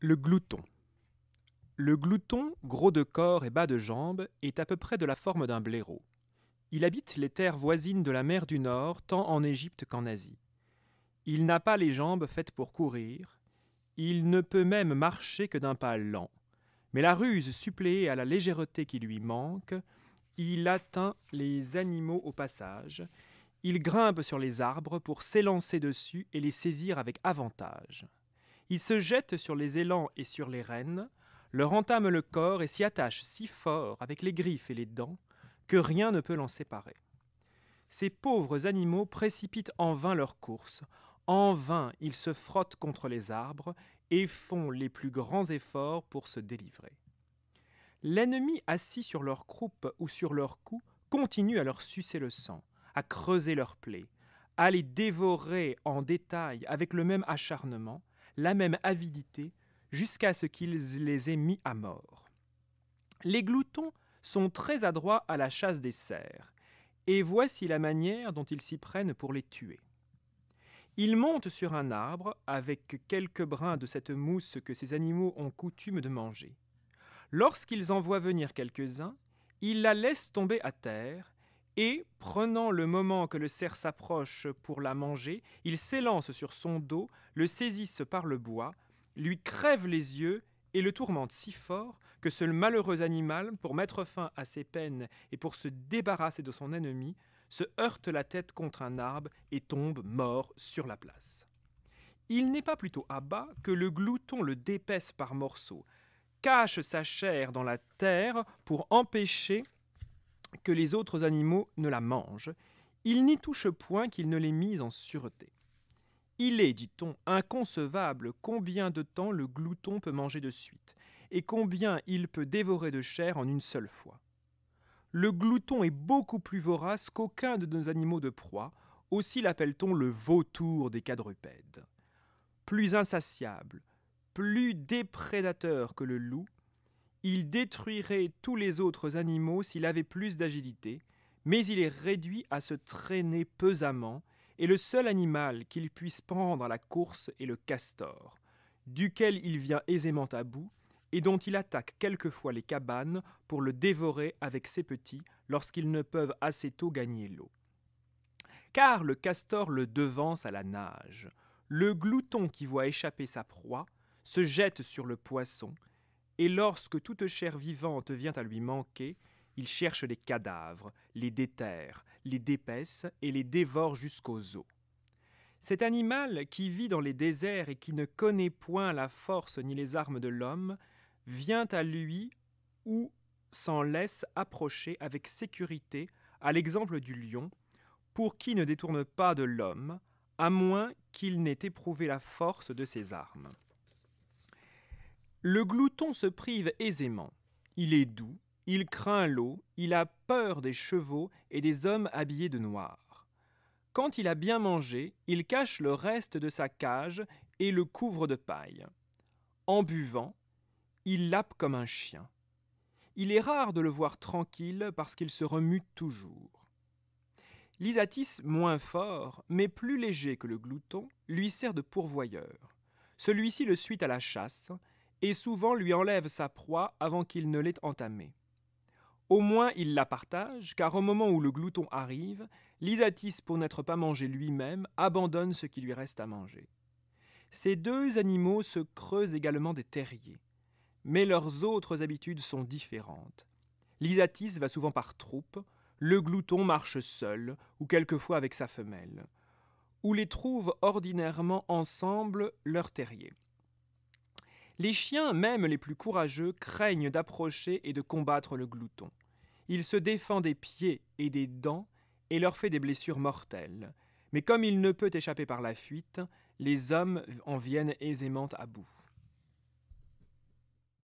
Le glouton. Le glouton, gros de corps et bas de jambes, est à peu près de la forme d'un blaireau. Il habite les terres voisines de la mer du Nord, tant en Égypte qu'en Asie. Il n'a pas les jambes faites pour courir, il ne peut même marcher que d'un pas lent. Mais la ruse suppléée à la légèreté qui lui manque, il atteint les animaux au passage, il grimpe sur les arbres pour s'élancer dessus et les saisir avec avantage. Ils se jettent sur les élans et sur les rennes, leur entament le corps et s'y attachent si fort avec les griffes et les dents que rien ne peut l'en séparer. Ces pauvres animaux précipitent en vain leur course, en vain ils se frottent contre les arbres et font les plus grands efforts pour se délivrer. L'ennemi assis sur leur croupe ou sur leur cou continue à leur sucer le sang, à creuser leurs plaies, à les dévorer en détail avec le même acharnement, la même avidité jusqu'à ce qu'ils les aient mis à mort. Les gloutons sont très adroits à la chasse des cerfs, et voici la manière dont ils s'y prennent pour les tuer. Ils montent sur un arbre avec quelques brins de cette mousse que ces animaux ont coutume de manger. Lorsqu'ils en voient venir quelques-uns, ils la laissent tomber à terre et, prenant le moment que le cerf s'approche pour la manger, il s'élance sur son dos, le saisisse par le bois, lui crève les yeux et le tourmente si fort que ce malheureux animal, pour mettre fin à ses peines et pour se débarrasser de son ennemi, se heurte la tête contre un arbre et tombe mort sur la place. Il n'est pas plutôt à bas que le glouton le dépaisse par morceaux, cache sa chair dans la terre pour empêcher que les autres animaux ne la mangent, il n'y touche point qu'il ne les mise en sûreté. Il est, dit-on, inconcevable combien de temps le glouton peut manger de suite, et combien il peut dévorer de chair en une seule fois. Le glouton est beaucoup plus vorace qu'aucun de nos animaux de proie, aussi l'appelle-t-on le vautour des quadrupèdes. Plus insatiable, plus déprédateur que le loup, il détruirait tous les autres animaux s'il avait plus d'agilité, mais il est réduit à se traîner pesamment, et le seul animal qu'il puisse prendre à la course est le castor, duquel il vient aisément à bout, et dont il attaque quelquefois les cabanes pour le dévorer avec ses petits lorsqu'ils ne peuvent assez tôt gagner l'eau. Car le castor le devance à la nage. Le glouton qui voit échapper sa proie se jette sur le poisson, et lorsque toute chair vivante vient à lui manquer, il cherche les cadavres, les déterre, les dépaisse et les dévore jusqu'aux os. Cet animal qui vit dans les déserts et qui ne connaît point la force ni les armes de l'homme, vient à lui ou s'en laisse approcher avec sécurité, à l'exemple du lion, pour qui ne détourne pas de l'homme, à moins qu'il n'ait éprouvé la force de ses armes. Le glouton se prive aisément. Il est doux, il craint l'eau, il a peur des chevaux et des hommes habillés de noir. Quand il a bien mangé, il cache le reste de sa cage et le couvre de paille. En buvant, il lappe comme un chien. Il est rare de le voir tranquille parce qu'il se remue toujours. L'isatis, moins fort, mais plus léger que le glouton, lui sert de pourvoyeur. Celui-ci le suit à la chasse, et souvent lui enlève sa proie avant qu'il ne l'ait entamée. Au moins il la partage, car au moment où le glouton arrive, l'isatis, pour n'être pas mangé lui-même, abandonne ce qui lui reste à manger. Ces deux animaux se creusent également des terriers, mais leurs autres habitudes sont différentes. L'isatis va souvent par troupe, le glouton marche seul, ou quelquefois avec sa femelle, ou les trouve ordinairement ensemble leurs terriers. Les chiens, même les plus courageux, craignent d'approcher et de combattre le glouton. Il se défend des pieds et des dents et leur fait des blessures mortelles. Mais comme il ne peut échapper par la fuite, les hommes en viennent aisément à bout.